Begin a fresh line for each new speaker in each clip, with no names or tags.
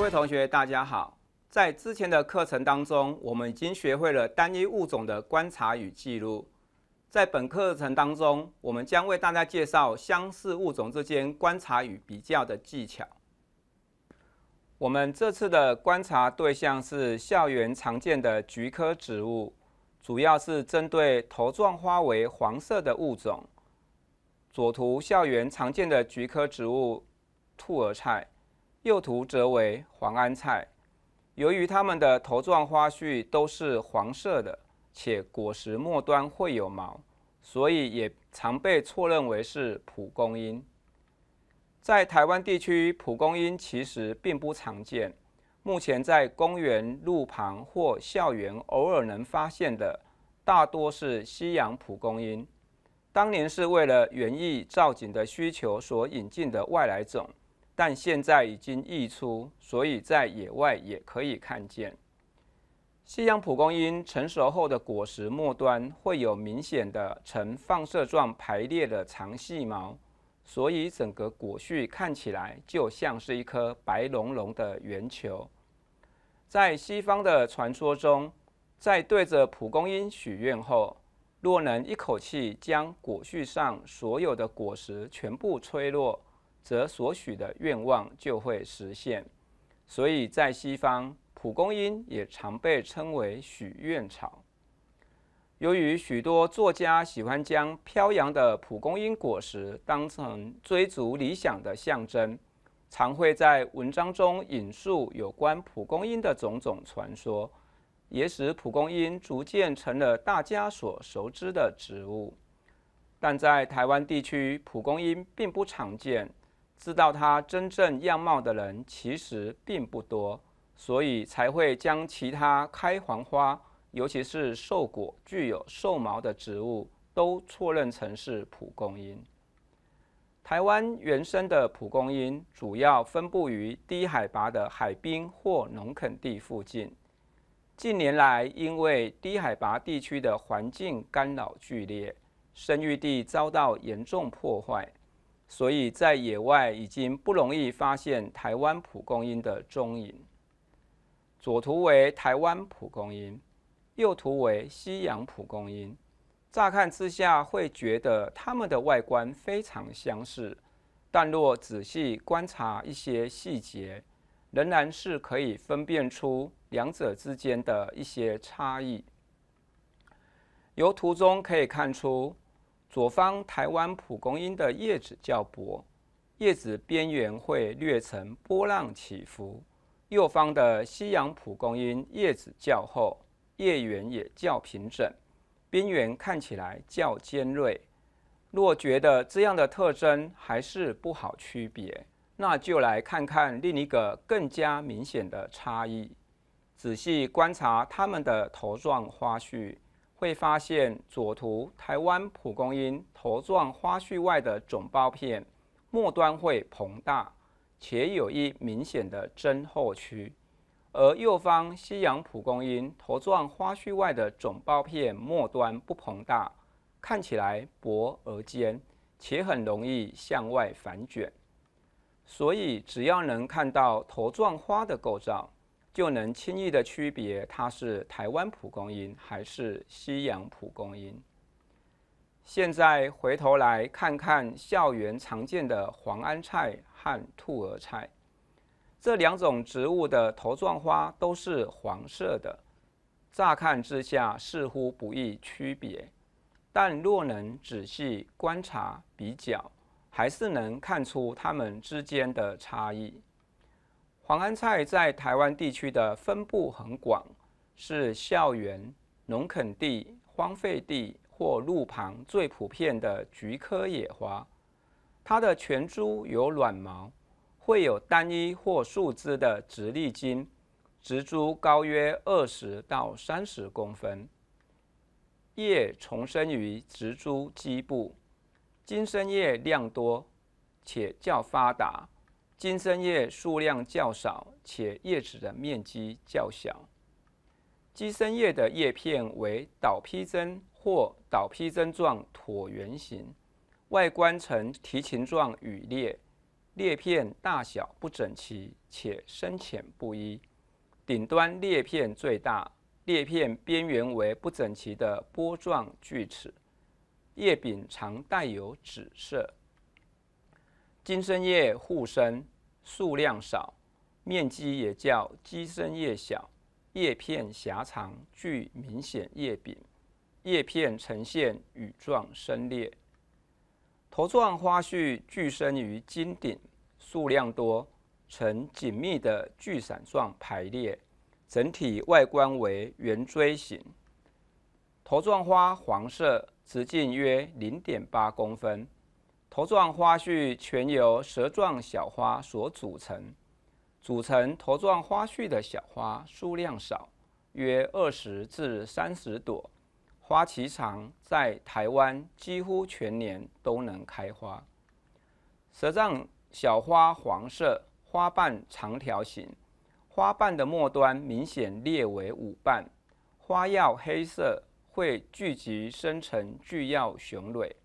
各位同学，大家好。在之前的课程当中，我们已经学会了单一物种的观察与记录。在本课程当中，我们将为大家介绍相似物种之间观察与比较的技巧。我们这次的观察对象是校园常见的菊科植物，主要是针对头状花为黄色的物种。左图校园常见的菊科植物——兔耳菜。右图则为黄安菜，由于它们的头状花序都是黄色的，且果实末端会有毛，所以也常被错认为是蒲公英。在台湾地区，蒲公英其实并不常见，目前在公园、路旁或校园偶尔能发现的，大多是西洋蒲公英，当年是为了园艺造景的需求所引进的外来种。但现在已经溢出，所以在野外也可以看见。西洋蒲公英成熟后的果实末端会有明显的呈放射状排列的长细毛，所以整个果序看起来就像是一颗白茸茸的圆球。在西方的传说中，在对着蒲公英许愿后，若能一口气将果序上所有的果实全部吹落。则所许的愿望就会实现，所以在西方，蒲公英也常被称为许愿草。由于许多作家喜欢将飘扬的蒲公英果实当成追逐理想的象征，常会在文章中引述有关蒲公英的种种传说，也使蒲公英逐渐成了大家所熟知的植物。但在台湾地区，蒲公英并不常见。知道它真正样貌的人其实并不多，所以才会将其他开黄花，尤其是瘦果具有瘦毛的植物，都错认成是蒲公英。台湾原生的蒲公英主要分布于低海拔的海滨或农垦地附近。近年来，因为低海拔地区的环境干扰剧烈，生育地遭到严重破坏。所以在野外已经不容易发现台湾蒲公英的踪影。左图为台湾蒲公英，右图为西洋蒲公英。乍看之下会觉得它们的外观非常相似，但若仔细观察一些细节，仍然是可以分辨出两者之间的一些差异。由图中可以看出。左方台湾蒲公英的叶子较薄，叶子边缘会略呈波浪起伏；右方的西洋蒲公英叶子较厚，叶缘也较平整，边缘看起来较尖锐。若觉得这样的特征还是不好区别，那就来看看另一个更加明显的差异，仔细观察它们的头状花序。会发现左图台湾蒲公英头状花序外的种苞片末端会膨大，且有一明显的增厚区；而右方西洋蒲公英头状花序外的种苞片末端不膨大，看起来薄而尖，且很容易向外反卷。所以只要能看到头状花的构造。就能轻易的区别它是台湾蒲公英还是西洋蒲公英。现在回头来看看校园常见的黄安菜和兔儿菜，这两种植物的头状花都是黄色的，乍看之下似乎不易区别，但若能仔细观察比较，还是能看出它们之间的差异。黄安菜在台湾地区的分布很广，是校园、农垦地、荒废地或路旁最普遍的菊科野花。它的全株有软毛，会有单一或数枝的直立茎，植株高约二十到三十公分。叶丛生于植株基部，茎生叶量多，且较发达。金森叶数量较少，且叶子的面积较小。金生叶的叶片为倒披针或倒披针状椭圆形，外观呈提琴状羽裂，裂片大小不整齐且深浅不一，顶端裂片最大，裂片边缘为不整齐的波状锯齿，叶柄常带有紫色。金生叶互生，数量少，面积也较鸡生叶小，叶片狭长，具明显叶柄，叶片呈现羽状深裂，头状花序聚生于茎顶，数量多，呈紧密的聚散状排列，整体外观为圆锥形，头状花黄色，直径约零点八公分。头状花序全由舌状小花所组成，组成头状花序的小花数量少，约二十至三十朵。花期长，在台湾几乎全年都能开花。舌状小花黄色，花瓣长条形，花瓣的末端明显裂为五瓣。花药黑色，会聚集生成聚药雄蕊。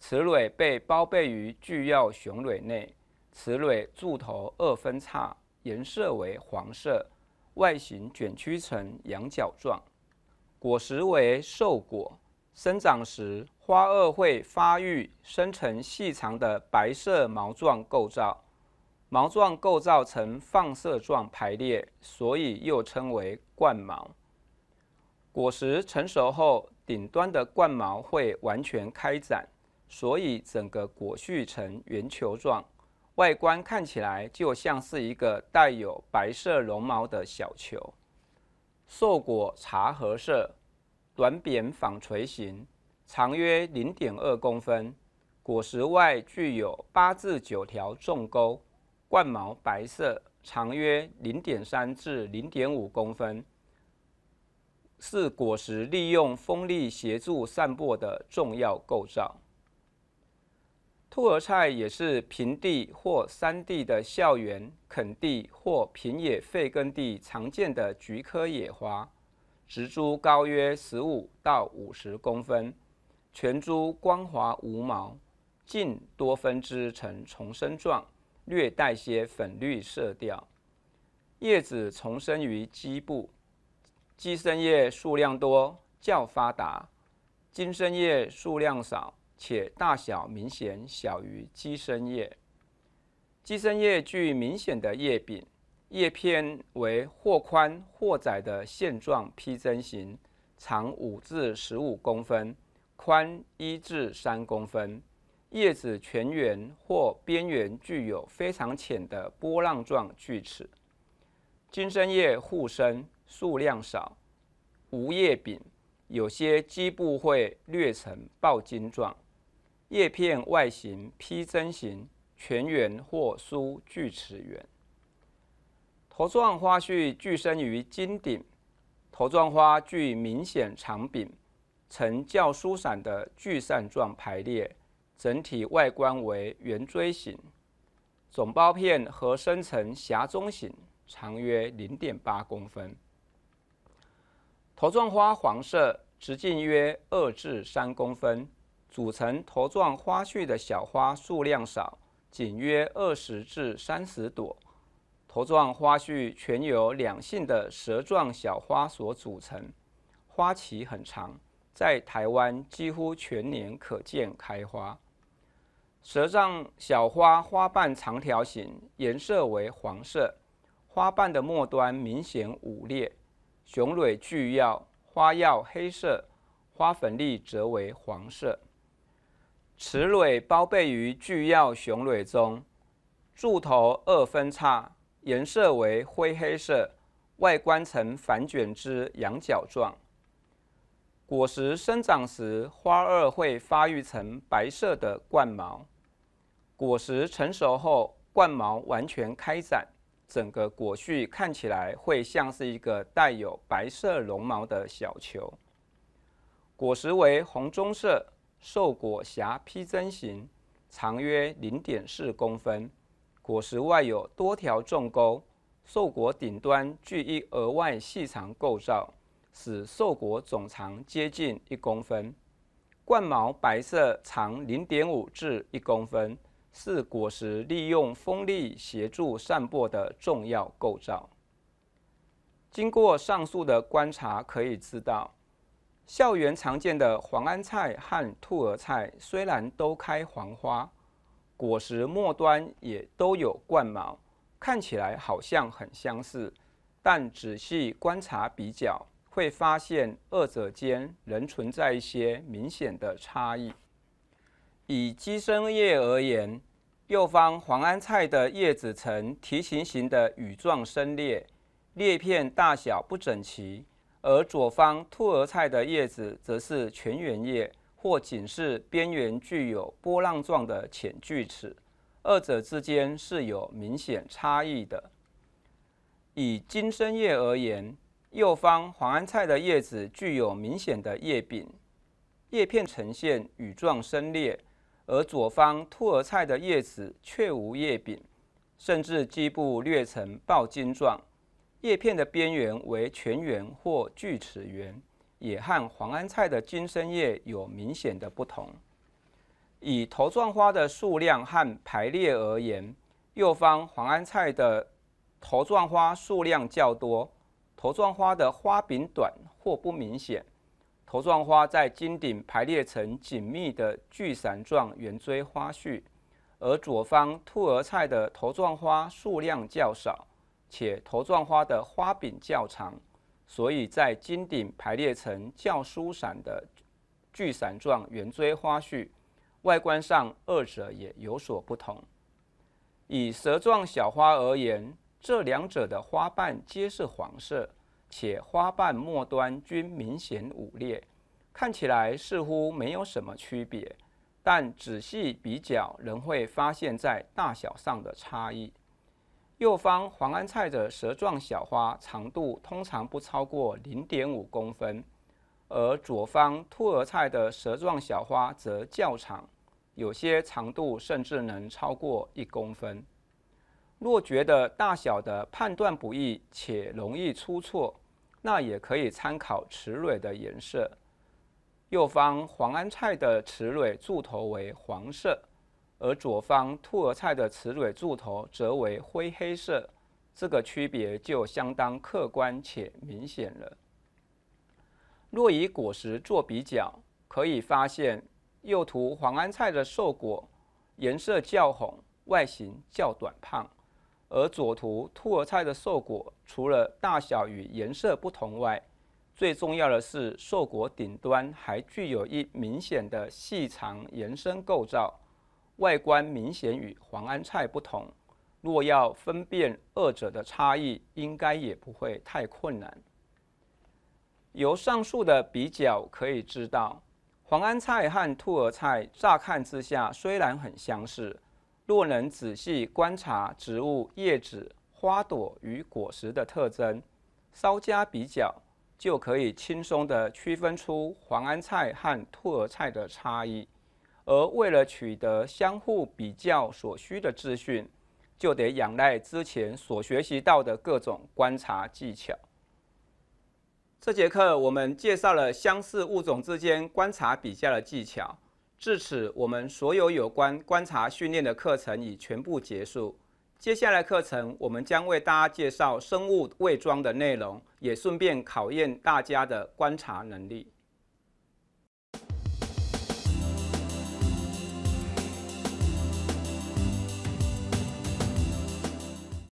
雌蕊被包被于聚药雄蕊内，雌蕊柱头二分叉，颜色为黄色，外形卷曲成羊角状。果实为瘦果，生长时花萼会发育生成细长的白色毛状构造，毛状构造呈放射状排列，所以又称为冠毛。果实成熟后，顶端的冠毛会完全开展。所以整个果序呈圆球状，外观看起来就像是一个带有白色绒毛的小球。瘦果茶褐色，短扁纺锤形，长约0.2公分，果实外具有8至9条纵沟，冠毛白色，长约0.3至0.5公分，是果实利用风力协助散播的重要构造。兔儿菜也是平地或山地的校园、垦地或平野废耕地常见的菊科野花，植株高约十五到五十公分，全株光滑无毛，茎多分枝呈丛生状，略带些粉绿色调。叶子丛生于基部，基生叶数量多，较发达，茎生叶数量少。且大小明显小于鸡生叶，鸡生叶具明显的叶柄，叶片为或宽或窄的线状披针形，长五至十五公分，宽一至三公分，叶子全圆或边缘具有非常浅的波浪状锯齿。金生叶互生，数量少，无叶柄，有些基部会略呈抱金状。叶片外形披针形、全圆或疏锯齿缘。头状花序聚生于茎顶，头状花具明显长柄，呈较疏散的聚散状排列，整体外观为圆锥形。总苞片和深层狭中形，长约零点八公分。头状花黄色，直径约二至三公分。组成头状花序的小花数量少，仅约二十至三十朵。头状花序全由两性的舌状小花所组成，花期很长，在台湾几乎全年可见开花。舌状小花花瓣长条形，颜色为黄色，花瓣的末端明显五裂。雄蕊聚药，花药黑色，花粉粒则为黄色。雌蕊包被于聚药雄蕊中，柱头二分叉，颜色为灰黑色，外观呈反卷之羊角状。果实生长时，花萼会发育成白色的冠毛，果实成熟后，冠毛完全开展，整个果序看起来会像是一个带有白色绒毛的小球。果实为红棕色。瘦果狭披针形，长约零点四公分，果实外有多条纵沟，瘦果顶端具一额外细长构造，使瘦果总长接近一公分。冠毛白色，长零点五至一公分，是果实利用风力协助散播的重要构造。经过上述的观察，可以知道。校园常见的黄安菜和兔儿菜虽然都开黄花，果实末端也都有冠毛，看起来好像很相似，但仔细观察比较，会发现二者间仍存在一些明显的差异。以鸡生叶而言，右方黄安菜的叶子呈梯形形的羽状深裂，裂片大小不整齐。而左方兔儿菜的叶子则是全圆叶，或仅是边缘具有波浪状的浅锯齿，二者之间是有明显差异的。以金生叶而言，右方黄安菜的叶子具有明显的叶柄，叶片呈现羽状深裂，而左方兔儿菜的叶子却无叶柄，甚至基部略呈抱茎状。叶片的边缘为全圆或锯齿圆，也和黄安菜的金生叶有明显的不同。以头状花的数量和排列而言，右方黄安菜的头状花数量较多，头状花的花柄短或不明显，头状花在茎顶排列成紧密的聚伞状圆锥花序；而左方兔儿菜的头状花数量较少。且头状花的花柄较长，所以在茎顶排列成较疏散的聚散状圆锥花序。外观上二者也有所不同。以舌状小花而言，这两者的花瓣皆是黄色，且花瓣末端均明显五裂，看起来似乎没有什么区别。但仔细比较，仍会发现在大小上的差异。右方黄安菜的舌状小花长度通常不超过零点五公分，而左方兔儿菜的舌状小花则较长，有些长度甚至能超过一公分。若觉得大小的判断不易且容易出错，那也可以参考雌蕊的颜色。右方黄安菜的雌蕊柱头为黄色。而左方兔儿菜的雌蕊柱头则为灰黑色，这个区别就相当客观且明显了。若以果实做比较，可以发现右图黄安菜的瘦果颜色较红，外形较短胖；而左图兔儿菜的瘦果，除了大小与颜色不同外，最重要的是瘦果顶端还具有一明显的细长延伸构造。外观明显与黄安菜不同，若要分辨二者的差异，应该也不会太困难。由上述的比较可以知道，黄安菜和兔儿菜乍看之下虽然很相似，若能仔细观察植物叶子、花朵与果实的特征，稍加比较，就可以轻松地区分出黄安菜和兔儿菜的差异。而为了取得相互比较所需的资讯，就得仰赖之前所学习到的各种观察技巧。这节课我们介绍了相似物种之间观察比较的技巧。至此，我们所有有关观察训练的课程已全部结束。接下来课程，我们将为大家介绍生物伪装的内容，也顺便考验大家的观察能力。